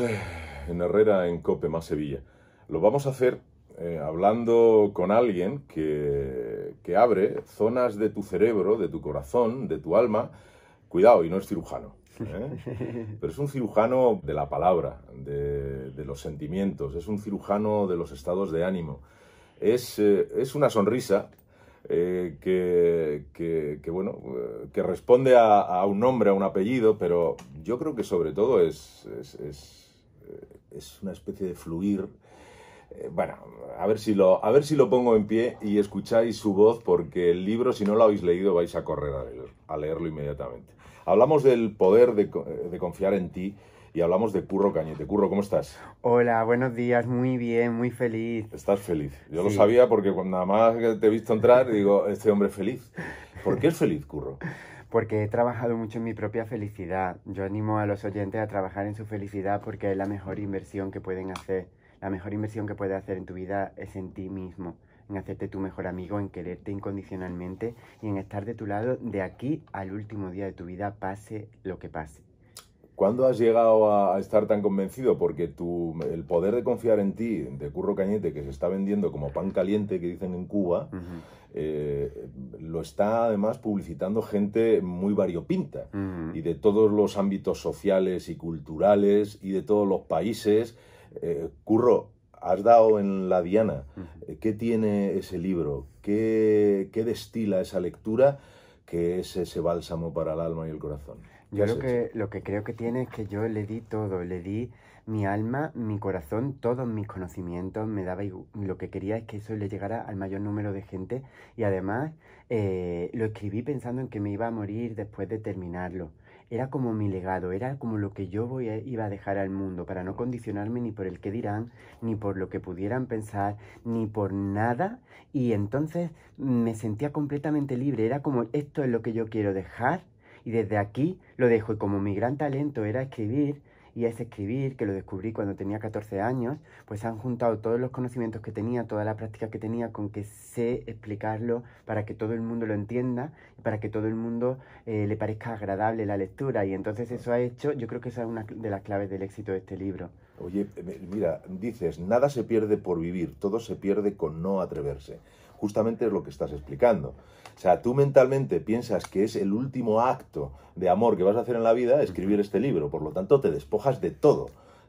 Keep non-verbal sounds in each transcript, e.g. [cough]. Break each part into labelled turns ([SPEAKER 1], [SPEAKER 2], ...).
[SPEAKER 1] Eh, en Herrera, en Cope, más Sevilla. Lo vamos a hacer eh, hablando con alguien que, abre zonas de tu cerebro, de tu corazón, de tu alma. Cuidado, y no es cirujano. ¿eh? [laughs] Pero es un cirujano de la palabra, de, los sentimientos, es un cirujano de los estados de ánimo. Es, es una sonrisa eh, que, que, que, bueno, eh, que responde a, un nombre, a un apellido, pero yo creo que sobre todo es, es, es, eh, una especie de fluir. bueno, a ver, si lo, a ver si lo pongo en pie y escucháis su voz, porque el libro, si no lo habéis leído, vais a correr a, a leerlo inmediatamente. Hablamos del poder de confiar en ti y hablamos de Curro Cañete. Curro, ¿cómo estás? Hola, buenos días, muy bien, muy feliz. Estás feliz. Yo lo sabía porque cuando nada más que te he visto entrar, digo, este hombre es feliz. ¿Por qué es feliz, Curro?
[SPEAKER 2] Porque he trabajado mucho en mi propia felicidad. Yo animo a los oyentes a trabajar en su felicidad porque es la mejor inversión que pueden hacer. La mejor inversión que puedes hacer en tu vida es en ti mismo en hacerte tu mejor amigo, en quererte incondicionalmente y en estar de tu lado de aquí al último día de tu vida, pase
[SPEAKER 1] lo que pase. ¿Cuándo has llegado a estar tan convencido? Porque el poder de confiar en ti, de Curro Cañete, que se está vendiendo como pan caliente, que dicen en Cuba, eh, lo está además publicitando gente muy variopinta y de todos los ámbitos sociales y culturales y de todos los países. Eh, Curro, has dado en la diana. ¿Qué tiene ese libro? ¿Qué destila esa lectura que es ese bálsamo para el alma y el corazón? Yo lo que, creo que tiene es que yo le di todo, le di
[SPEAKER 2] mi alma, mi corazón, todos mis conocimientos, me daba lo que quería es que eso le llegara al mayor número de gente y además eh, lo escribí pensando en que me iba a morir después de terminarlo. Era como mi legado, era como lo que yo voy iba a dejar al mundo para no condicionarme ni por el que dirán, ni por lo que pudieran pensar, ni por nada. Y entonces me sentía completamente libre, era como esto es lo que yo quiero dejar y desde aquí lo dejo. Y como mi gran talento era escribir, y es escribir, que lo descubrí cuando tenía 14 años, pues han juntado todos los conocimientos que tenía, toda la práctica que tenía, con que sé explicarlo para que todo el mundo lo entienda para que todo el mundo eh, le parezca agradable la lectura. Y entonces eso ha hecho, yo creo que esa es una de las claves del éxito de este
[SPEAKER 1] libro. Oye, eh, mira, dices, nada se pierde por vivir, todo se pierde con no atreverse justamente es lo que estás explicando. O sea, tú mentalmente piensas que es el último acto de amor que vas a hacer en la vida escribir este libro. Por lo tanto, te despojas de todo.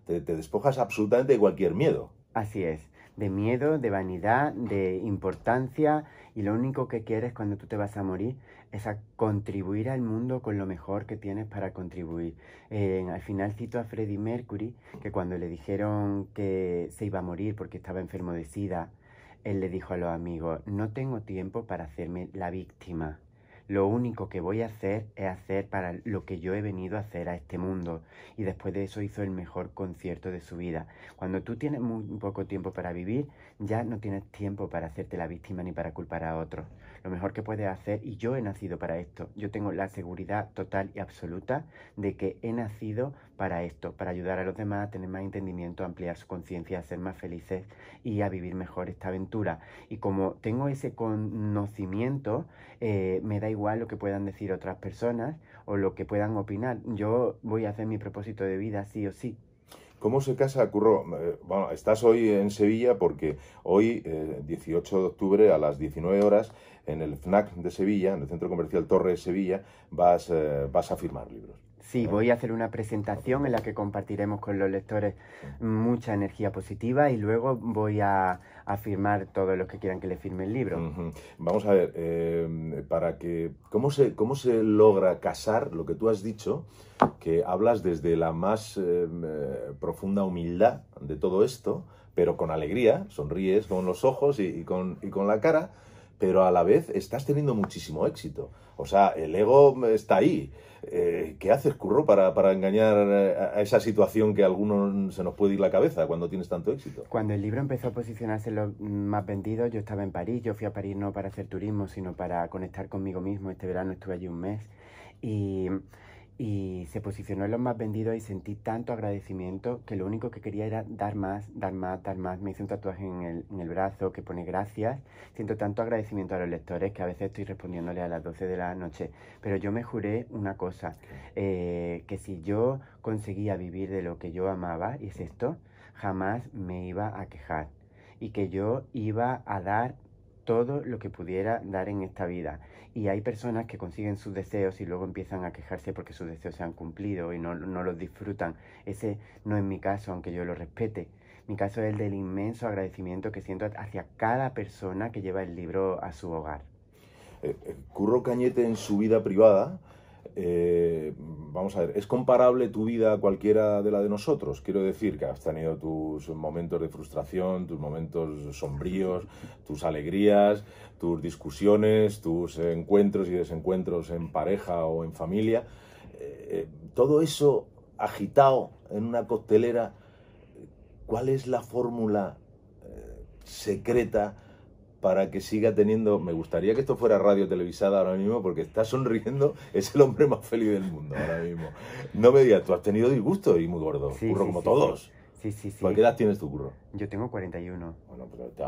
[SPEAKER 1] Te, despojas absolutamente de cualquier miedo. Así es. De miedo, de vanidad, de
[SPEAKER 2] importancia. Y lo único que quieres cuando tú te vas a morir es a contribuir al mundo con lo mejor que tienes para contribuir. al final cito a Freddie Mercury, que cuando le dijeron que se iba a morir porque estaba enfermo de SIDA, él le dijo a los amigos, no tengo tiempo para hacerme la víctima. Lo único que voy a hacer es hacer para lo que yo he venido a hacer a este mundo. Y después de eso hizo el mejor concierto de su vida. Cuando tú tienes muy poco tiempo para vivir, ya no tienes tiempo para hacerte la víctima ni para culpar a otros. Lo mejor que puedes hacer, y yo he nacido para esto, yo tengo la seguridad total y absoluta de que he nacido para esto, para ayudar a los demás a tener más entendimiento, a ampliar su conciencia, a ser más felices y a vivir mejor esta aventura. Y como tengo ese conocimiento, eh, me da igual lo que puedan decir otras personas o lo que puedan opinar. Yo voy a hacer mi propósito de vida sí o sí.
[SPEAKER 1] ¿Cómo se casa Curro? Bueno, eh, estás hoy en Sevilla porque hoy, 18 eh, de octubre, a las 19 horas, en el FNAC de Sevilla, en el Centro Comercial Torre de Sevilla, vas, vas a firmar libros. Sí, voy a hacer una presentación en la que compartiremos con los
[SPEAKER 2] lectores mucha energía positiva y luego voy a, a firmar todos los que quieran
[SPEAKER 1] que le firme el libro. Vamos a ver, eh, para que. ¿cómo se, ¿Cómo se logra casar lo que tú has dicho? que hablas desde la más em, eh, profunda humildad de todo esto, pero con alegría, sonríes con los ojos y, con, y con la cara, pero a la vez estás teniendo muchísimo éxito. O sea, el ego está ahí. Eh, ¿Qué haces, Curro, para, para, engañar eh, a esa situación que a alguno se nos puede ir la cabeza cuando tienes tanto éxito?
[SPEAKER 2] Cuando el libro empezó a posicionarse en los más vendidos, yo estaba en París. Yo fui a París no para hacer turismo, sino para conectar conmigo mismo. Este verano estuve allí un mes. Y y se posicionó en los más vendidos y sentí tanto agradecimiento que lo único que quería era dar más, dar más, dar más. Me hice un tatuaje en el, en el brazo que pone gracias. Siento tanto agradecimiento a los lectores que a veces estoy respondiéndole a las 12 de la noche. Pero yo me juré una cosa, eh, que si yo conseguía vivir de lo que yo amaba, y es esto, jamás me iba a quejar. Y que yo iba a dar todo lo que pudiera dar en esta vida. Y hay personas que consiguen sus deseos y luego empiezan a quejarse porque sus deseos se han cumplido y no, los disfrutan. Ese no es mi caso, aunque yo lo respete. Mi caso es el del inmenso agradecimiento que siento hacia cada persona que lleva el libro a su hogar.
[SPEAKER 1] Eh, eh, curro Cañete en su vida privada eh, vamos a ver, ¿es comparable tu vida a cualquiera de la de nosotros? Quiero decir que has tenido tus momentos de frustración, tus momentos sombríos, tus alegrías, tus discusiones, tus encuentros y desencuentros en pareja o en familia. Eh, todo eso agitado en una coctelera, ¿cuál es la fórmula eh, secreta para que siga teniendo. Me gustaría que esto fuera radio televisada ahora mismo, porque está sonriendo, [laughs] es el hombre más feliz del mundo ahora mismo. No me digas, tú has tenido disgusto y muy gordo, sí, como todos. Sí, sí, sí. ¿Cuál edad tienes tú, curro? Yo tengo 41. Bueno,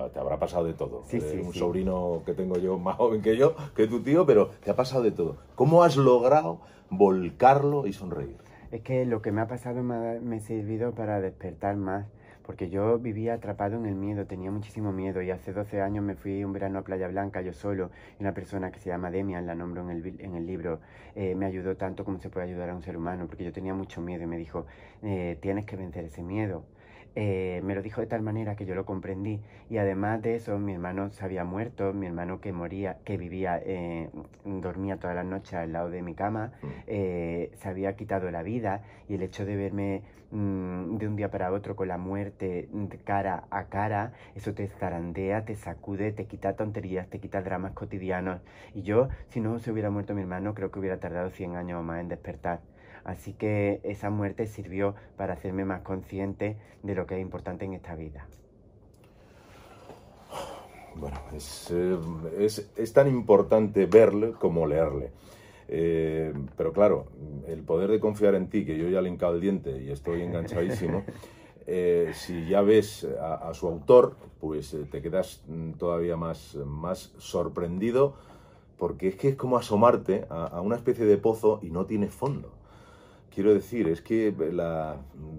[SPEAKER 1] te, habrá pasado de todo. Sí, sí, un sobrino que tengo yo más joven que yo, que tu tío, pero te ha pasado de todo. ¿Cómo has logrado volcarlo y sonreír? Es que lo que me ha pasado me me ha servido para
[SPEAKER 2] despertar más porque yo vivía atrapado en el miedo, tenía muchísimo miedo y hace 12 años me fui un verano a Playa Blanca yo solo y una persona que se llama Demian, la nombro en el, en el libro, eh, me ayudó tanto como se puede ayudar a un ser humano porque yo tenía mucho miedo y me dijo, eh, tienes que vencer ese miedo. Eh, me lo dijo de tal manera que yo lo comprendí. Y además de eso, mi hermano se había muerto, mi hermano que moría, que vivía, eh, dormía toda la noche al lado de mi cama, mm. eh, se había quitado la vida y el hecho de verme mm, de un día para otro con la muerte mm, cara a cara, eso te zarandea, te sacude, te quita tonterías, te quita dramas cotidianos. Y yo, si no se hubiera muerto mi hermano, creo que hubiera tardado 100 años o más en despertar. Así que esa muerte sirvió para hacerme más consciente
[SPEAKER 1] de lo que es importante en esta vida. Bueno, es, eh, es, tan importante verle como leerle. Eh, pero claro, el poder de confiar en ti, que yo ya le hincado el diente y estoy enganchadísimo, [laughs] eh, si ya ves a, su autor, pues te quedas mm, todavía más, más sorprendido, porque es que es como asomarte a una especie de pozo y no tiene fondo quiero decir, es que la,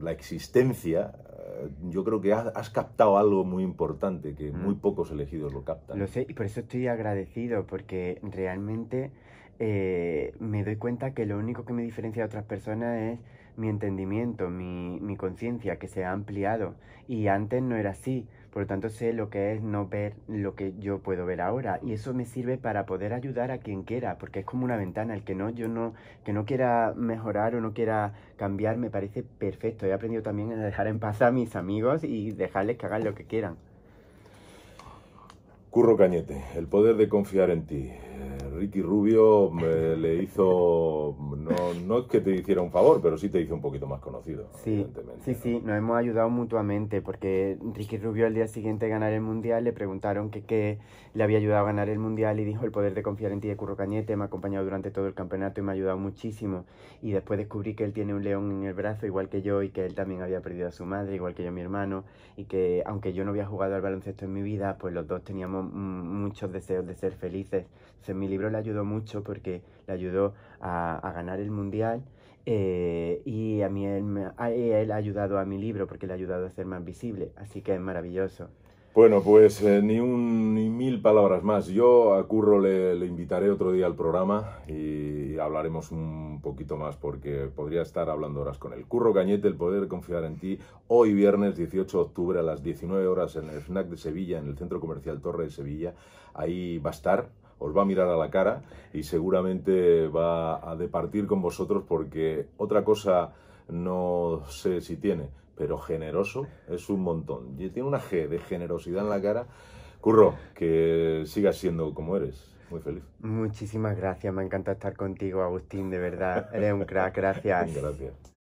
[SPEAKER 1] existencia, eh, yo creo que has, has, captado algo muy importante que muy mm. pocos elegidos lo captan. Lo sé, y por eso estoy agradecido, porque realmente eh, me doy
[SPEAKER 2] cuenta que lo único que me diferencia de otras personas es mi entendimiento, mi, conciencia, que se ha ampliado. Y antes no era así. Por lo tanto, sé lo que es no ver lo que yo puedo ver ahora. Y eso me sirve para poder ayudar a quien quiera, porque es como una ventana. El que no, yo no, que no quiera mejorar o no quiera cambiar, me parece perfecto. He aprendido también a dejar en paz a mis amigos y dejarles que hagan lo que quieran.
[SPEAKER 1] Curro Cañete, el poder de confiar en ti. Ricky Rubio me, le hizo, no, no, es que te hiciera un favor, pero sí te hizo un poquito más conocido.
[SPEAKER 2] Sí, sí, nos hemos ayudado mutuamente porque Ricky Rubio al día siguiente de ganar el Mundial le preguntaron que, qué le había ayudado a ganar el Mundial y dijo el poder de confiar en ti de Curro Cañete, me ha acompañado durante todo el campeonato y me ha ayudado muchísimo. Y después descubrí que él tiene un león en el brazo igual que yo y que él también había perdido a su madre igual que yo a mi hermano y que aunque yo no había jugado al baloncesto en mi vida, pues los dos teníamos mm, muchos deseos de ser felices este, mi libro le ayudó mucho porque le ayudó a, ganar el mundial eh, y a mí él, ha ayudado a mi libro porque le ha ayudado a ser más visible. Así que es maravilloso.
[SPEAKER 1] Bueno, pues eh, ni, un, ni mil palabras más. Yo a Curro le, invitaré otro día al programa y hablaremos un poquito más porque podría estar hablando horas con él. Curro Cañete, el poder confiar en ti, hoy viernes 18 de octubre a las 19 horas en el FNAC de Sevilla, en el Centro Comercial Torre de Sevilla. Ahí va a estar os va a mirar a la cara y seguramente va a departir con vosotros porque otra cosa no sé si tiene, pero generoso es un montón. Y tiene una G de generosidad en la cara. Curro, que sigas siendo como eres. Muy feliz. Muchísimas gracias, me encanta estar contigo, Agustín,
[SPEAKER 2] de verdad. Eres un crack, [laughs] gracias. gracias.